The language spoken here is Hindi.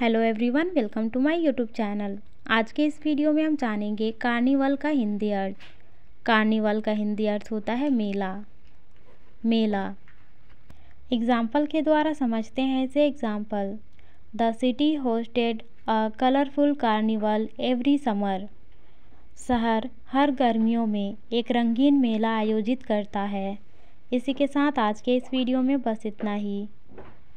hello everyone welcome to my YouTube channel आज के इस वीडियो में हम जानेंगे कार्निवल का हिंदी अर्थ कार्निवल का हिंदी अर्थ होता है मेला मेला एग्जाम्पल के द्वारा समझते हैं इसे example the city hosted a colourful carnival every summer शहर हर गर्मियों में एक रंगीन मेला आयोजित करता है इसी के साथ आज के इस वीडियो में बस इतना ही